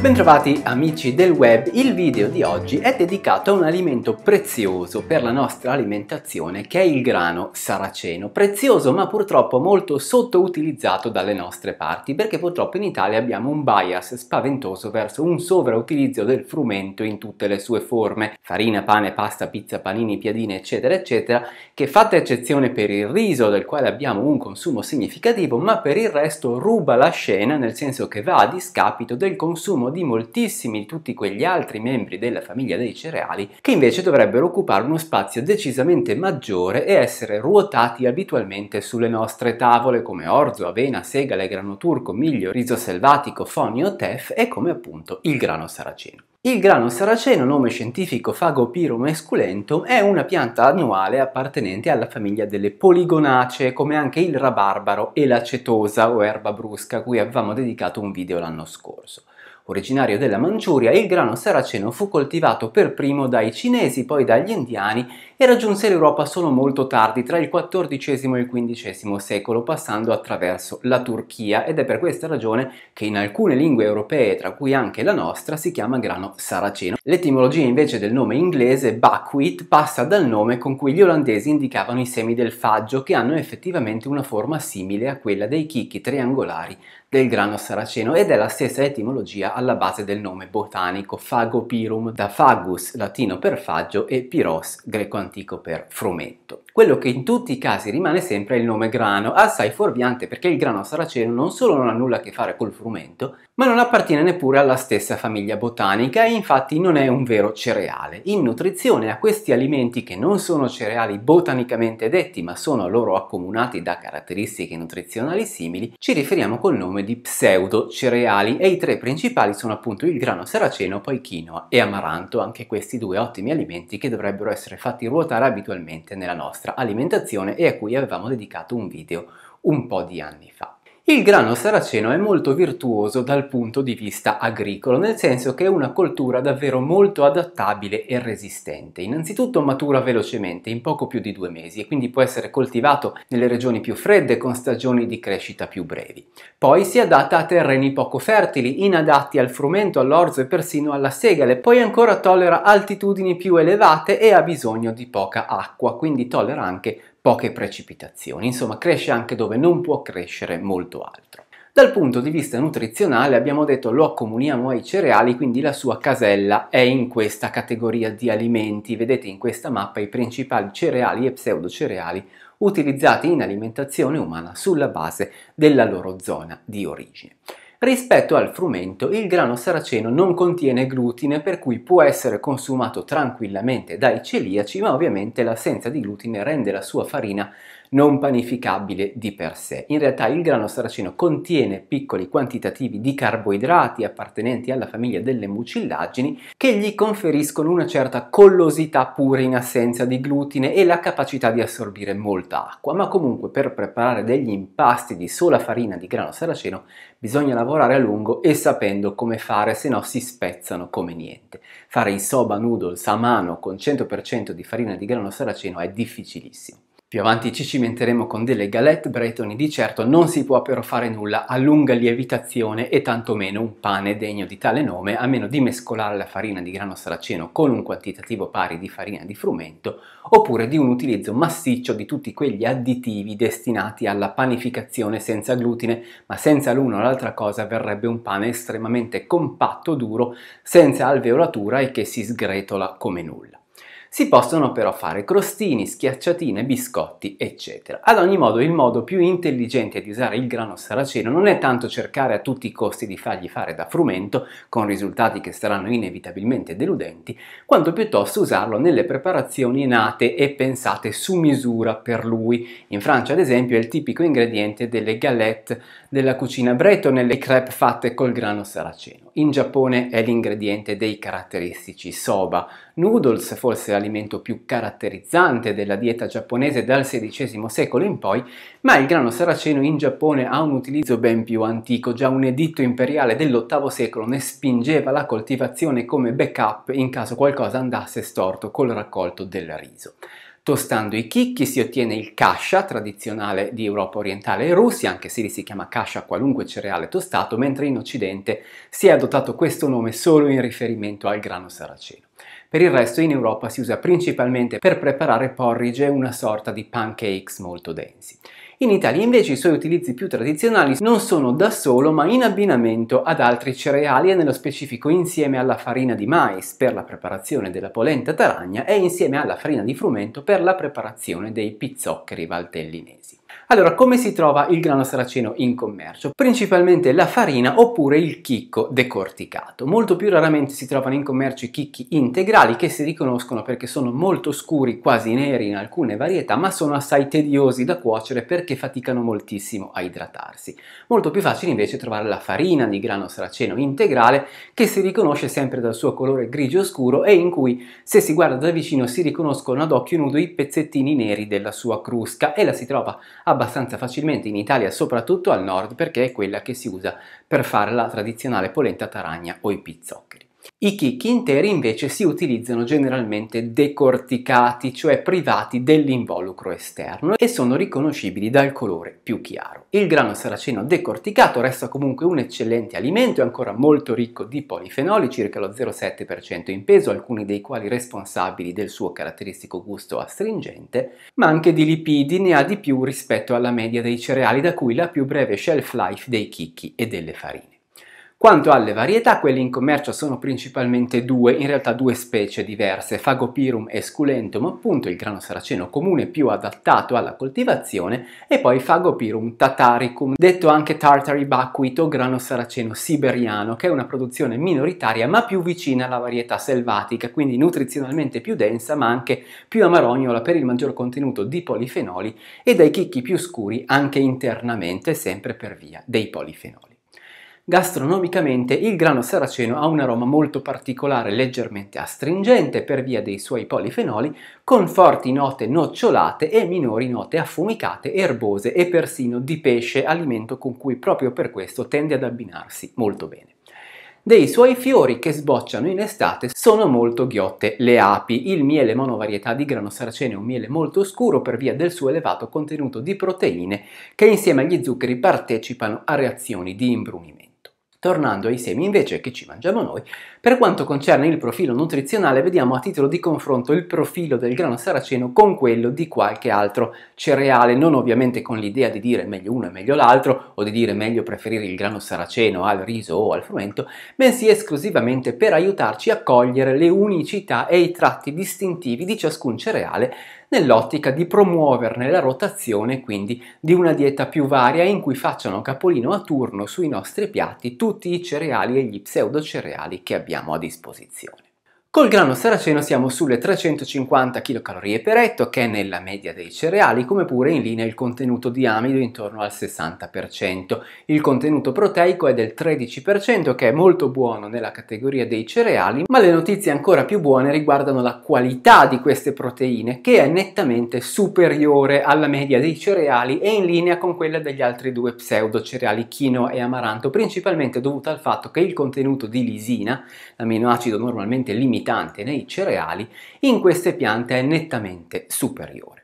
Bentrovati amici del web, il video di oggi è dedicato a un alimento prezioso per la nostra alimentazione che è il grano saraceno, prezioso ma purtroppo molto sottoutilizzato dalle nostre parti perché purtroppo in Italia abbiamo un bias spaventoso verso un sovrautilizzo del frumento in tutte le sue forme, farina, pane, pasta, pizza, panini, piadine eccetera eccetera, che fatta eccezione per il riso del quale abbiamo un consumo significativo ma per il resto ruba la scena nel senso che va a discapito del consumo di moltissimi tutti quegli altri membri della famiglia dei cereali che invece dovrebbero occupare uno spazio decisamente maggiore e essere ruotati abitualmente sulle nostre tavole come orzo, avena, segale, grano turco, miglio, riso selvatico, fonio, tef e come appunto il grano saraceno. Il grano saraceno, nome scientifico Phagopyrum esculentum, è una pianta annuale appartenente alla famiglia delle poligonacee, come anche il rabarbaro e l'acetosa o erba brusca, cui avevamo dedicato un video l'anno scorso. Originario della Manciuria, il grano saraceno fu coltivato per primo dai cinesi, poi dagli indiani e raggiunse l'Europa solo molto tardi, tra il XIV e il XV secolo, passando attraverso la Turchia ed è per questa ragione che in alcune lingue europee, tra cui anche la nostra, si chiama grano saraceno. L'etimologia invece del nome inglese buckwheat passa dal nome con cui gli olandesi indicavano i semi del faggio che hanno effettivamente una forma simile a quella dei chicchi triangolari del grano saraceno ed è la stessa etimologia alla base del nome botanico fagopirum da fagus latino per faggio e piros greco antico antico per frumento. Quello che in tutti i casi rimane sempre è il nome grano, assai fuorviante perché il grano saraceno non solo non ha nulla a che fare col frumento, ma non appartiene neppure alla stessa famiglia botanica e infatti non è un vero cereale. In nutrizione a questi alimenti che non sono cereali botanicamente detti ma sono loro accomunati da caratteristiche nutrizionali simili, ci riferiamo col nome di pseudo-cereali e i tre principali sono appunto il grano saraceno, poi quinoa e amaranto, anche questi due ottimi alimenti che dovrebbero essere fatti ruotare ruotare abitualmente nella nostra alimentazione e a cui avevamo dedicato un video un po' di anni fa. Il grano saraceno è molto virtuoso dal punto di vista agricolo, nel senso che è una coltura davvero molto adattabile e resistente. Innanzitutto matura velocemente, in poco più di due mesi, e quindi può essere coltivato nelle regioni più fredde con stagioni di crescita più brevi. Poi si adatta a terreni poco fertili, inadatti al frumento, all'orzo e persino alla segale, poi ancora tollera altitudini più elevate e ha bisogno di poca acqua, quindi tollera anche poche precipitazioni, insomma cresce anche dove non può crescere molto altro. Dal punto di vista nutrizionale abbiamo detto lo accomuniamo ai cereali, quindi la sua casella è in questa categoria di alimenti. Vedete in questa mappa i principali cereali e pseudocereali utilizzati in alimentazione umana sulla base della loro zona di origine. Rispetto al frumento, il grano saraceno non contiene glutine per cui può essere consumato tranquillamente dai celiaci, ma ovviamente l'assenza di glutine rende la sua farina non panificabile di per sé. In realtà il grano saraceno contiene piccoli quantitativi di carboidrati appartenenti alla famiglia delle mucillagini che gli conferiscono una certa collosità pure in assenza di glutine e la capacità di assorbire molta acqua, ma comunque per preparare degli impasti di sola farina di grano saraceno bisogna lavorare a lungo e sapendo come fare, se no si spezzano come niente. Fare i soba noodles a mano con 100% di farina di grano saraceno è difficilissimo. Più avanti ci cimenteremo con delle galette bretoni, di certo non si può però fare nulla a lunga lievitazione e tantomeno un pane degno di tale nome, a meno di mescolare la farina di grano saraceno con un quantitativo pari di farina di frumento, oppure di un utilizzo massiccio di tutti quegli additivi destinati alla panificazione senza glutine, ma senza l'uno o l'altra cosa verrebbe un pane estremamente compatto, duro, senza alveolatura e che si sgretola come nulla. Si possono però fare crostini, schiacciatine, biscotti, eccetera. Ad ogni modo, il modo più intelligente di usare il grano saraceno non è tanto cercare a tutti i costi di fargli fare da frumento, con risultati che saranno inevitabilmente deludenti, quanto piuttosto usarlo nelle preparazioni nate e pensate su misura per lui. In Francia, ad esempio, è il tipico ingrediente delle galette della cucina bretone, le crepe fatte col grano saraceno. In Giappone è l'ingrediente dei caratteristici soba, Noodles, forse l'alimento più caratterizzante della dieta giapponese dal XVI secolo in poi, ma il grano saraceno in Giappone ha un utilizzo ben più antico. Già un editto imperiale dell'VIII secolo ne spingeva la coltivazione come backup in caso qualcosa andasse storto col raccolto del riso. Tostando i chicchi si ottiene il kasha, tradizionale di Europa orientale e Russia, anche se lì si chiama kasha qualunque cereale tostato, mentre in Occidente si è adottato questo nome solo in riferimento al grano saraceno. Per il resto in Europa si usa principalmente per preparare porridge, una sorta di pancakes molto densi. In Italia invece i suoi utilizzi più tradizionali non sono da solo ma in abbinamento ad altri cereali e nello specifico insieme alla farina di mais per la preparazione della polenta taragna e insieme alla farina di frumento per la preparazione dei pizzoccheri valtellinesi. Allora, come si trova il grano saraceno in commercio? Principalmente la farina oppure il chicco decorticato. Molto più raramente si trovano in commercio i chicchi integrali che si riconoscono perché sono molto scuri, quasi neri in alcune varietà, ma sono assai tediosi da cuocere perché faticano moltissimo a idratarsi. Molto più facile invece trovare la farina di grano saraceno integrale che si riconosce sempre dal suo colore grigio scuro e in cui se si guarda da vicino si riconoscono ad occhio nudo i pezzettini neri della sua crusca e la si trova abbastanza facilmente in Italia, soprattutto al nord, perché è quella che si usa per fare la tradizionale polenta taragna o i pizzoccheri. I chicchi interi invece si utilizzano generalmente decorticati, cioè privati dell'involucro esterno e sono riconoscibili dal colore più chiaro. Il grano saraceno decorticato resta comunque un eccellente alimento è ancora molto ricco di polifenoli, circa lo 0,7% in peso, alcuni dei quali responsabili del suo caratteristico gusto astringente, ma anche di lipidi ne ha di più rispetto alla media dei cereali da cui la più breve shelf life dei chicchi e delle farine. Quanto alle varietà, quelle in commercio sono principalmente due, in realtà due specie diverse, Fagopirum e Sculentum, appunto il grano saraceno comune più adattato alla coltivazione, e poi Fagopirum tataricum, detto anche tartari o grano saraceno siberiano, che è una produzione minoritaria ma più vicina alla varietà selvatica, quindi nutrizionalmente più densa ma anche più amarognola per il maggior contenuto di polifenoli e dai chicchi più scuri anche internamente, sempre per via dei polifenoli. Gastronomicamente il grano saraceno ha un aroma molto particolare, leggermente astringente per via dei suoi polifenoli, con forti note nocciolate e minori note affumicate, erbose e persino di pesce, alimento con cui proprio per questo tende ad abbinarsi molto bene dei suoi fiori che sbocciano in estate sono molto ghiotte le api. Il miele monovarietà di grano saraceno è un miele molto scuro per via del suo elevato contenuto di proteine che insieme agli zuccheri partecipano a reazioni di imbrunimento. Tornando ai semi invece che ci mangiamo noi, per quanto concerne il profilo nutrizionale vediamo a titolo di confronto il profilo del grano saraceno con quello di qualche altro cereale, non ovviamente con l'idea di dire meglio uno e meglio l'altro o di dire meglio preferire il grano saraceno al riso o al frumento, bensì esclusivamente per aiutarci a cogliere le unicità e i tratti distintivi di ciascun cereale nell'ottica di promuoverne la rotazione, quindi di una dieta più varia in cui facciano capolino a turno sui nostri piatti tutti i cereali e gli pseudocereali che abbiamo a disposizione. Col grano saraceno siamo sulle 350 kcal per etto, che è nella media dei cereali, come pure in linea il contenuto di amido intorno al 60%. Il contenuto proteico è del 13%, che è molto buono nella categoria dei cereali, ma le notizie ancora più buone riguardano la qualità di queste proteine, che è nettamente superiore alla media dei cereali e in linea con quella degli altri due pseudo cereali chino e amaranto, principalmente dovuta al fatto che il contenuto di lisina, l'aminoacido normalmente limitato, limitante nei cereali in queste piante è nettamente superiore.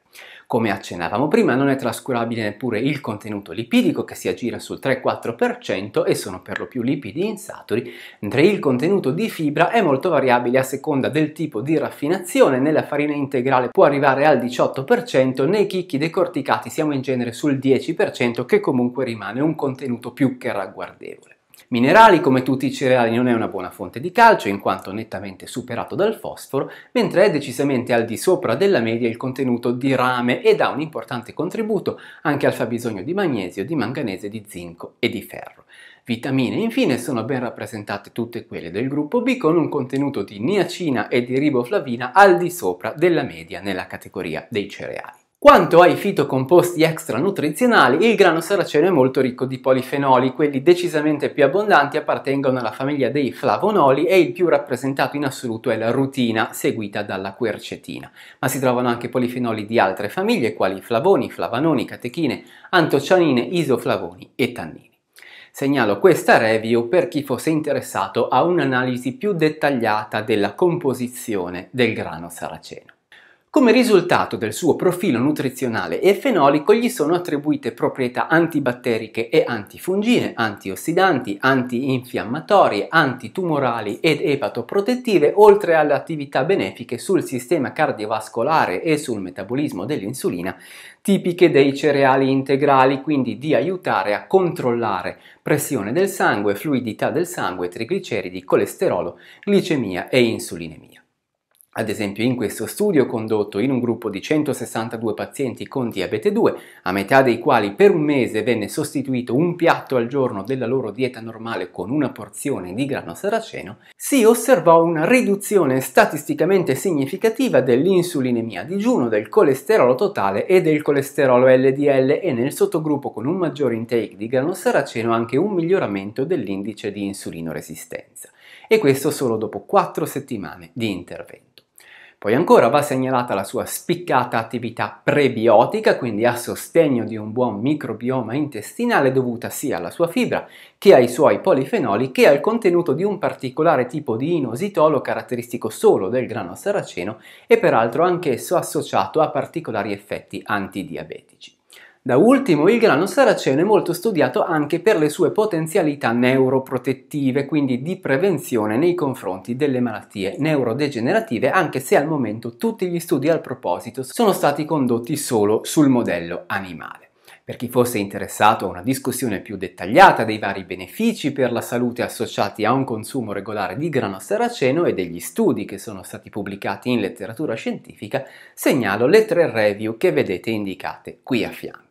Come accennavamo prima, non è trascurabile neppure il contenuto lipidico che si aggira sul 3-4% e sono per lo più lipidi insaturi, mentre il contenuto di fibra è molto variabile a seconda del tipo di raffinazione, nella farina integrale può arrivare al 18%, nei chicchi decorticati siamo in genere sul 10% che comunque rimane un contenuto più che ragguardevole minerali, come tutti i cereali non è una buona fonte di calcio in quanto nettamente superato dal fosforo, mentre è decisamente al di sopra della media il contenuto di rame e dà un importante contributo anche al fabbisogno di magnesio, di manganese, di zinco e di ferro. Vitamine infine sono ben rappresentate tutte quelle del gruppo B con un contenuto di niacina e di riboflavina al di sopra della media nella categoria dei cereali. Quanto ai fitocomposti extra nutrizionali, il grano saraceno è molto ricco di polifenoli, quelli decisamente più abbondanti appartengono alla famiglia dei flavonoli e il più rappresentato in assoluto è la rutina, seguita dalla quercetina. Ma si trovano anche polifenoli di altre famiglie, quali flavoni, flavanoni, catechine, antocianine, isoflavoni e tannini. Segnalo questa review per chi fosse interessato a un'analisi più dettagliata della composizione del grano saraceno. Come risultato del suo profilo nutrizionale e fenolico gli sono attribuite proprietà antibatteriche e antifungine, antiossidanti, antinfiammatorie, antitumorali ed epatoprotettive, oltre alle attività benefiche sul sistema cardiovascolare e sul metabolismo dell'insulina, tipiche dei cereali integrali, quindi di aiutare a controllare pressione del sangue, fluidità del sangue, trigliceridi, colesterolo, glicemia e insulinemia. Ad esempio in questo studio condotto in un gruppo di 162 pazienti con diabete 2, a metà dei quali per un mese venne sostituito un piatto al giorno della loro dieta normale con una porzione di grano saraceno, si osservò una riduzione statisticamente significativa dell'insulinemia a digiuno, del colesterolo totale e del colesterolo LDL e nel sottogruppo con un maggior intake di grano saraceno anche un miglioramento dell'indice di insulinoresistenza. E questo solo dopo 4 settimane di intervento. Poi ancora va segnalata la sua spiccata attività prebiotica, quindi a sostegno di un buon microbioma intestinale dovuta sia alla sua fibra che ai suoi polifenoli che al contenuto di un particolare tipo di inositolo caratteristico solo del grano saraceno e peraltro anch'esso associato a particolari effetti antidiabetici. Da ultimo, il grano saraceno è molto studiato anche per le sue potenzialità neuroprotettive, quindi di prevenzione nei confronti delle malattie neurodegenerative, anche se al momento tutti gli studi al proposito sono stati condotti solo sul modello animale. Per chi fosse interessato a una discussione più dettagliata dei vari benefici per la salute associati a un consumo regolare di grano saraceno e degli studi che sono stati pubblicati in letteratura scientifica, segnalo le tre review che vedete indicate qui a fianco.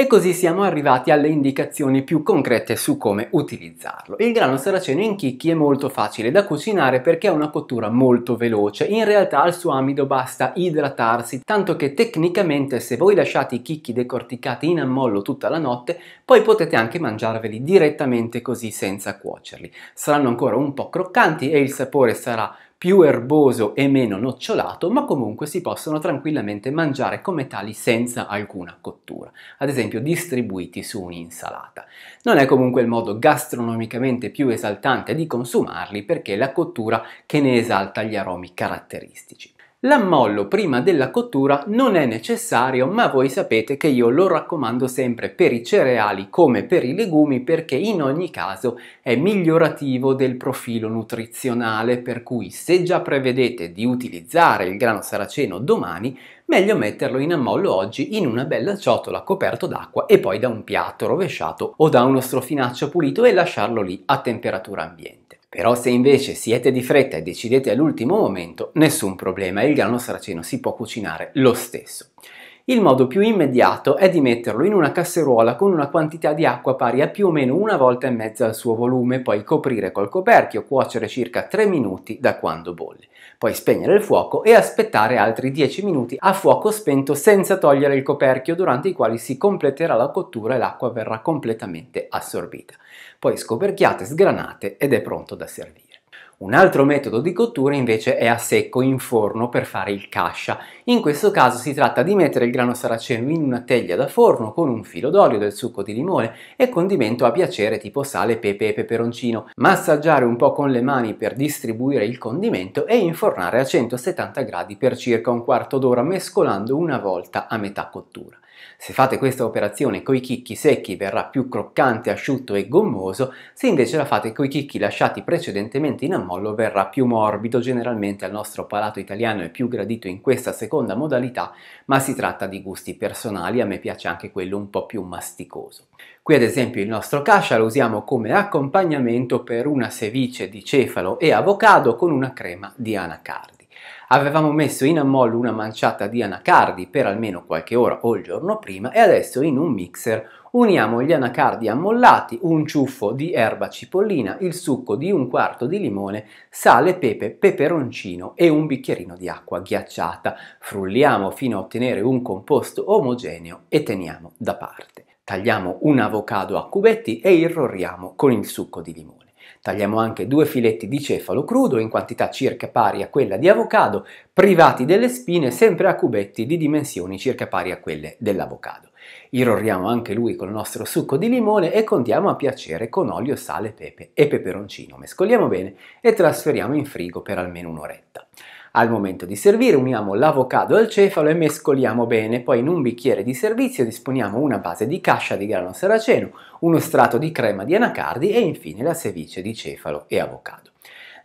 E così siamo arrivati alle indicazioni più concrete su come utilizzarlo. Il grano saraceno in chicchi è molto facile da cucinare perché ha una cottura molto veloce. In realtà al suo amido basta idratarsi, tanto che tecnicamente se voi lasciate i chicchi decorticati in ammollo tutta la notte, poi potete anche mangiarveli direttamente così senza cuocerli. Saranno ancora un po' croccanti e il sapore sarà più erboso e meno nocciolato, ma comunque si possono tranquillamente mangiare come tali senza alcuna cottura, ad esempio distribuiti su un'insalata. Non è comunque il modo gastronomicamente più esaltante di consumarli perché è la cottura che ne esalta gli aromi caratteristici. L'ammollo prima della cottura non è necessario, ma voi sapete che io lo raccomando sempre per i cereali come per i legumi perché in ogni caso è migliorativo del profilo nutrizionale, per cui se già prevedete di utilizzare il grano saraceno domani, meglio metterlo in ammollo oggi in una bella ciotola coperto d'acqua e poi da un piatto rovesciato o da uno strofinaccio pulito e lasciarlo lì a temperatura ambiente. Però se invece siete di fretta e decidete all'ultimo momento, nessun problema, il grano saraceno si può cucinare lo stesso. Il modo più immediato è di metterlo in una casseruola con una quantità di acqua pari a più o meno una volta e mezza al suo volume, poi coprire col coperchio, cuocere circa 3 minuti da quando bolle. Poi spegnere il fuoco e aspettare altri 10 minuti a fuoco spento senza togliere il coperchio, durante i quali si completerà la cottura e l'acqua verrà completamente assorbita poi scoperchiate, sgranate ed è pronto da servire. Un altro metodo di cottura invece è a secco in forno per fare il cascia. In questo caso si tratta di mettere il grano saraceno in una teglia da forno con un filo d'olio, del succo di limone e condimento a piacere tipo sale, pepe e peperoncino. Massaggiare un po' con le mani per distribuire il condimento e infornare a 170 gradi per circa un quarto d'ora mescolando una volta a metà cottura. Se fate questa operazione con i chicchi secchi verrà più croccante, asciutto e gommoso, se invece la fate con i chicchi lasciati precedentemente in ammollo verrà più morbido, generalmente al nostro palato italiano è più gradito in questa seconda modalità, ma si tratta di gusti personali, a me piace anche quello un po' più masticoso. Qui ad esempio il nostro cascia lo usiamo come accompagnamento per una sevice di cefalo e avocado con una crema di anacardi. Avevamo messo in ammollo una manciata di anacardi per almeno qualche ora o il giorno prima e adesso in un mixer uniamo gli anacardi ammollati, un ciuffo di erba cipollina, il succo di un quarto di limone, sale, pepe, peperoncino e un bicchierino di acqua ghiacciata. Frulliamo fino a ottenere un composto omogeneo e teniamo da parte. Tagliamo un avocado a cubetti e irroriamo con il succo di limone. Tagliamo anche due filetti di cefalo crudo in quantità circa pari a quella di avocado, privati delle spine sempre a cubetti di dimensioni circa pari a quelle dell'avocado. Irroriamo anche lui col nostro succo di limone e condiamo a piacere con olio, sale, pepe e peperoncino. Mescoliamo bene e trasferiamo in frigo per almeno un'oretta. Al momento di servire uniamo l'avocado al cefalo e mescoliamo bene, poi in un bicchiere di servizio disponiamo una base di cascia di grano saraceno, uno strato di crema di anacardi e infine la cevice di cefalo e avocado.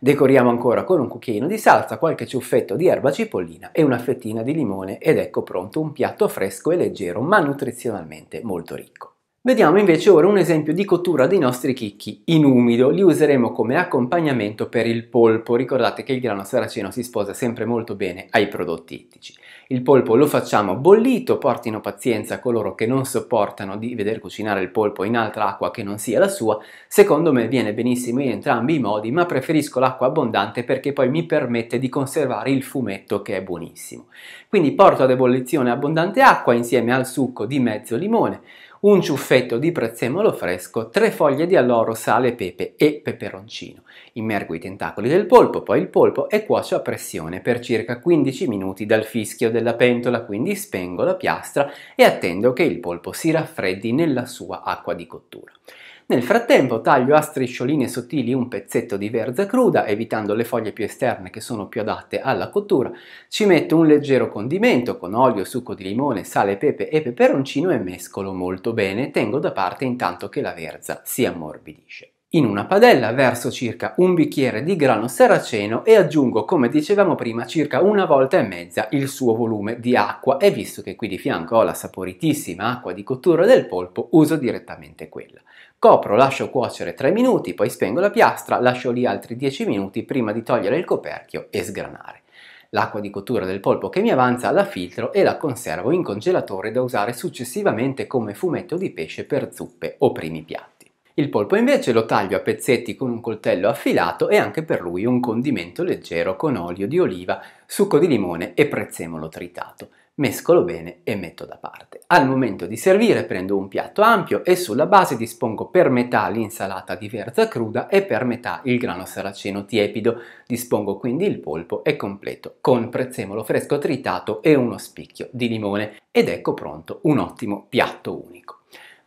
Decoriamo ancora con un cucchiaino di salsa, qualche ciuffetto di erba cipollina e una fettina di limone ed ecco pronto un piatto fresco e leggero ma nutrizionalmente molto ricco. Vediamo invece ora un esempio di cottura dei nostri chicchi in umido, li useremo come accompagnamento per il polpo, ricordate che il grano saraceno si sposa sempre molto bene ai prodotti ittici. Il polpo lo facciamo bollito, portino pazienza coloro che non sopportano di veder cucinare il polpo in altra acqua che non sia la sua, secondo me viene benissimo in entrambi i modi, ma preferisco l'acqua abbondante perché poi mi permette di conservare il fumetto che è buonissimo. Quindi porto ad ebollizione abbondante acqua insieme al succo di mezzo limone, un ciuffetto di prezzemolo fresco, tre foglie di alloro, sale, pepe e peperoncino. Immergo i tentacoli del polpo, poi il polpo e cuocio a pressione per circa 15 minuti dal fischio della pentola, quindi spengo la piastra e attendo che il polpo si raffreddi nella sua acqua di cottura. Nel frattempo taglio a striscioline sottili un pezzetto di verza cruda, evitando le foglie più esterne che sono più adatte alla cottura, ci metto un leggero condimento con olio, succo di limone, sale, pepe e peperoncino e mescolo molto bene, tengo da parte intanto che la verza si ammorbidisce. In una padella verso circa un bicchiere di grano saraceno e aggiungo, come dicevamo prima, circa una volta e mezza il suo volume di acqua e visto che qui di fianco ho la saporitissima acqua di cottura del polpo, uso direttamente quella. Copro, lascio cuocere 3 minuti, poi spengo la piastra, lascio lì altri 10 minuti prima di togliere il coperchio e sgranare. L'acqua di cottura del polpo che mi avanza la filtro e la conservo in congelatore da usare successivamente come fumetto di pesce per zuppe o primi piatti. Il polpo invece lo taglio a pezzetti con un coltello affilato e anche per lui un condimento leggero con olio di oliva, succo di limone e prezzemolo tritato. Mescolo bene e metto da parte. Al momento di servire prendo un piatto ampio e sulla base dispongo per metà l'insalata di verza cruda e per metà il grano saraceno tiepido. Dispongo quindi il polpo e completo con prezzemolo fresco tritato e uno spicchio di limone ed ecco pronto un ottimo piatto unico.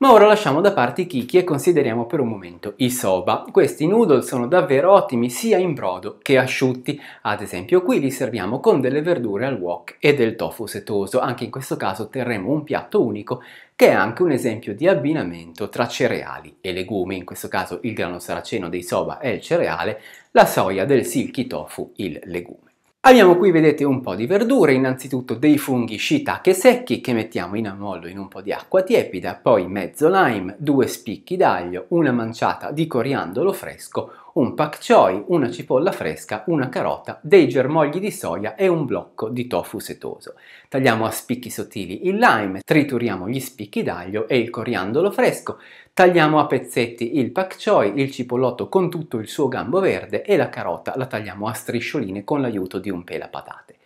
Ma ora lasciamo da parte i chicchi e consideriamo per un momento i soba. Questi noodle sono davvero ottimi sia in brodo che asciutti. Ad esempio qui li serviamo con delle verdure al wok e del tofu setoso. Anche in questo caso otterremo un piatto unico che è anche un esempio di abbinamento tra cereali e legumi. In questo caso il grano saraceno dei soba è il cereale, la soia del silky tofu il legume. Abbiamo qui, vedete, un po' di verdure, innanzitutto dei funghi shiitake secchi che mettiamo in ammollo in un po' di acqua tiepida, poi mezzo lime, due spicchi d'aglio, una manciata di coriandolo fresco, un pak choi, una cipolla fresca, una carota, dei germogli di soia e un blocco di tofu setoso. Tagliamo a spicchi sottili il lime, trituriamo gli spicchi d'aglio e il coriandolo fresco, tagliamo a pezzetti il pak choi, il cipollotto con tutto il suo gambo verde e la carota la tagliamo a striscioline con l'aiuto di un pelapatate.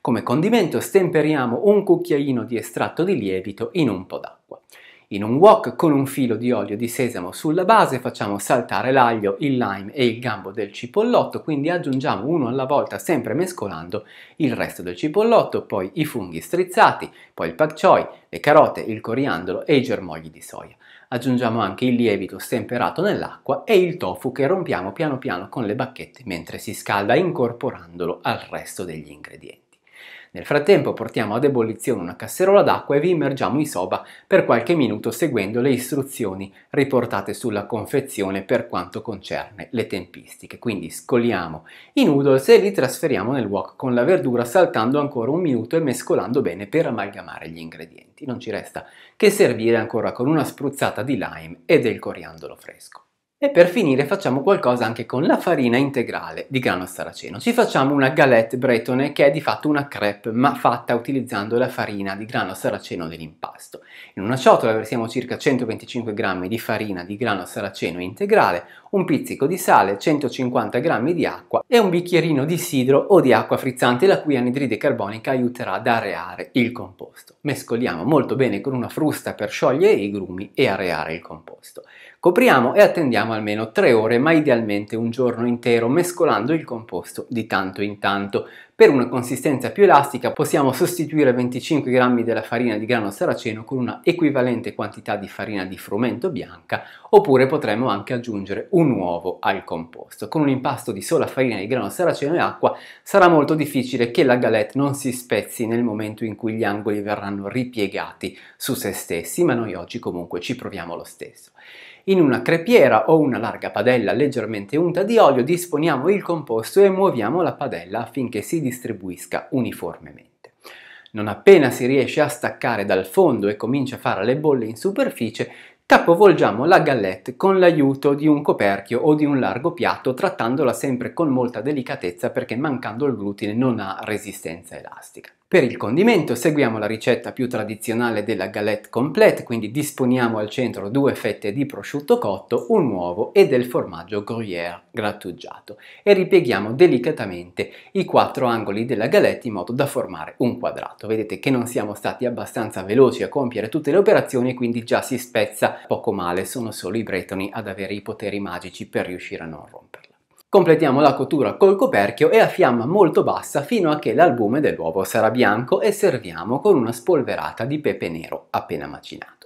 Come condimento stemperiamo un cucchiaino di estratto di lievito in un po' d'acqua. In un wok con un filo di olio di sesamo sulla base facciamo saltare l'aglio, il lime e il gambo del cipollotto, quindi aggiungiamo uno alla volta sempre mescolando il resto del cipollotto, poi i funghi strizzati, poi il pak choi, le carote, il coriandolo e i germogli di soia. Aggiungiamo anche il lievito stemperato nell'acqua e il tofu che rompiamo piano piano con le bacchette mentre si scalda incorporandolo al resto degli ingredienti. Nel frattempo portiamo ad ebollizione una casserola d'acqua e vi immergiamo in soba per qualche minuto seguendo le istruzioni riportate sulla confezione per quanto concerne le tempistiche. Quindi scoliamo i noodles e li trasferiamo nel wok con la verdura saltando ancora un minuto e mescolando bene per amalgamare gli ingredienti. Non ci resta che servire ancora con una spruzzata di lime e del coriandolo fresco. E per finire facciamo qualcosa anche con la farina integrale di grano saraceno. Ci facciamo una galette bretone che è di fatto una crepe ma fatta utilizzando la farina di grano saraceno dell'impasto. In una ciotola versiamo circa 125 g di farina di grano saraceno integrale, un pizzico di sale, 150 g di acqua e un bicchierino di sidro o di acqua frizzante la cui anidride carbonica aiuterà ad areare il composto. Mescoliamo molto bene con una frusta per sciogliere i grumi e areare il composto. Copriamo e attendiamo almeno 3 ore, ma idealmente un giorno intero, mescolando il composto di tanto in tanto. Per una consistenza più elastica possiamo sostituire 25 g della farina di grano saraceno con una equivalente quantità di farina di frumento bianca oppure potremmo anche aggiungere un uovo al composto. Con un impasto di sola farina di grano saraceno e acqua sarà molto difficile che la galette non si spezzi nel momento in cui gli angoli verranno ripiegati su se stessi, ma noi oggi comunque ci proviamo lo stesso. In una crepiera o una larga padella leggermente unta di olio disponiamo il composto e muoviamo la padella affinché si distribuisca uniformemente. Non appena si riesce a staccare dal fondo e comincia a fare le bolle in superficie, capovolgiamo la galette con l'aiuto di un coperchio o di un largo piatto, trattandola sempre con molta delicatezza perché mancando il glutine non ha resistenza elastica. Per il condimento seguiamo la ricetta più tradizionale della galette complete, quindi disponiamo al centro due fette di prosciutto cotto, un uovo e del formaggio gruyère grattugiato e ripieghiamo delicatamente i quattro angoli della galette in modo da formare un quadrato. Vedete che non siamo stati abbastanza veloci a compiere tutte le operazioni, e quindi già si spezza poco male, sono solo i bretoni ad avere i poteri magici per riuscire a non romperla. Completiamo la cottura col coperchio e a fiamma molto bassa fino a che l'albume dell'uovo sarà bianco e serviamo con una spolverata di pepe nero appena macinato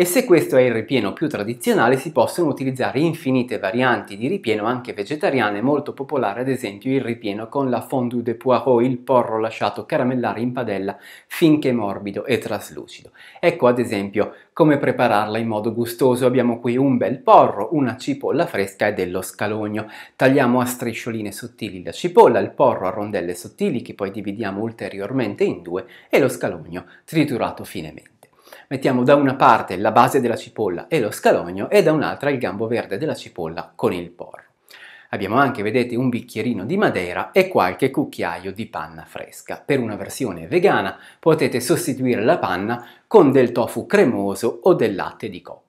e se questo è il ripieno più tradizionale si possono utilizzare infinite varianti di ripieno anche vegetariane, molto popolare ad esempio il ripieno con la fondue de poireau, il porro lasciato caramellare in padella finché morbido e traslucido. Ecco ad esempio come prepararla in modo gustoso. Abbiamo qui un bel porro, una cipolla fresca e dello scalogno. Tagliamo a striscioline sottili la cipolla, il porro a rondelle sottili che poi dividiamo ulteriormente in due e lo scalogno triturato finemente mettiamo da una parte la base della cipolla e lo scalogno e da un'altra il gambo verde della cipolla con il porro. Abbiamo anche, vedete, un bicchierino di madera e qualche cucchiaio di panna fresca. Per una versione vegana potete sostituire la panna con del tofu cremoso o del latte di cocco.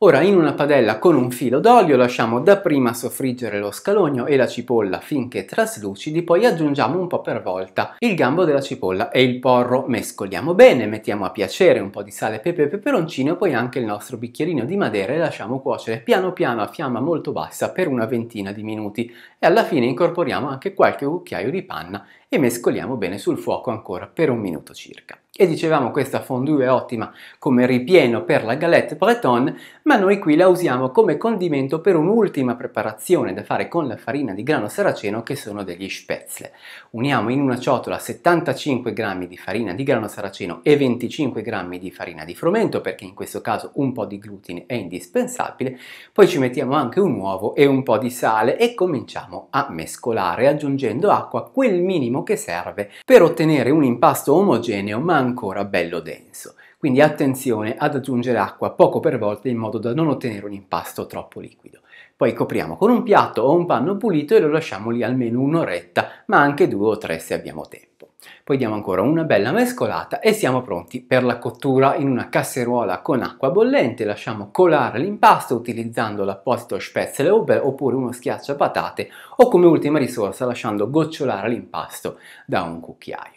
Ora in una padella con un filo d'olio lasciamo dapprima soffriggere lo scalogno e la cipolla finché traslucidi, poi aggiungiamo un po' per volta il gambo della cipolla e il porro, mescoliamo bene, mettiamo a piacere un po' di sale, pepe e peperoncino e poi anche il nostro bicchierino di madera e lasciamo cuocere piano piano a fiamma molto bassa per una ventina di minuti e alla fine incorporiamo anche qualche cucchiaio di panna e mescoliamo bene sul fuoco ancora per un minuto circa. E dicevamo questa fondue è ottima come ripieno per la galette bretonne, ma noi qui la usiamo come condimento per un'ultima preparazione da fare con la farina di grano saraceno che sono degli spezzle. Uniamo in una ciotola 75 g di farina di grano saraceno e 25 g di farina di frumento, perché in questo caso un po' di glutine è indispensabile, poi ci mettiamo anche un uovo e un po' di sale e cominciamo andiamo a mescolare aggiungendo acqua quel minimo che serve per ottenere un impasto omogeneo ma ancora bello denso. Quindi attenzione ad aggiungere acqua poco per volta in modo da non ottenere un impasto troppo liquido. Poi copriamo con un piatto o un panno pulito e lo lasciamo lì almeno un'oretta, ma anche due o tre se abbiamo tempo. Poi diamo ancora una bella mescolata e siamo pronti per la cottura. In una casseruola con acqua bollente lasciamo colare l'impasto utilizzando l'apposito spezzle oppure uno schiacciapatate o come ultima risorsa lasciando gocciolare l'impasto da un cucchiaio.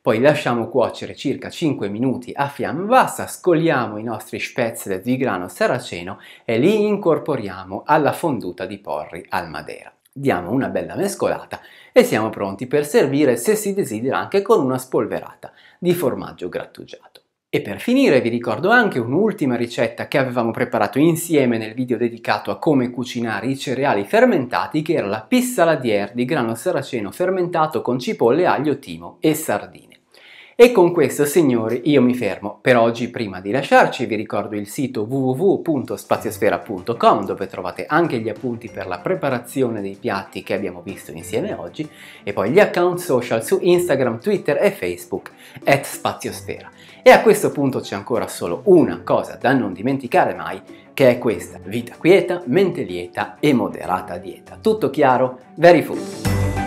Poi lasciamo cuocere circa 5 minuti a fiamma bassa, scogliamo i nostri spezzle di grano saraceno e li incorporiamo alla fonduta di porri al Madera diamo una bella mescolata e siamo pronti per servire se si desidera anche con una spolverata di formaggio grattugiato. E per finire vi ricordo anche un'ultima ricetta che avevamo preparato insieme nel video dedicato a come cucinare i cereali fermentati che era la pissala di grano saraceno fermentato con cipolle, aglio, timo e sardine. E con questo, signori, io mi fermo. Per oggi, prima di lasciarci, vi ricordo il sito www.spaziosfera.com dove trovate anche gli appunti per la preparazione dei piatti che abbiamo visto insieme oggi e poi gli account social su Instagram, Twitter e Facebook at Spaziosfera. E a questo punto c'è ancora solo una cosa da non dimenticare mai, che è questa, vita quieta, mente lieta e moderata dieta. Tutto chiaro? Very food!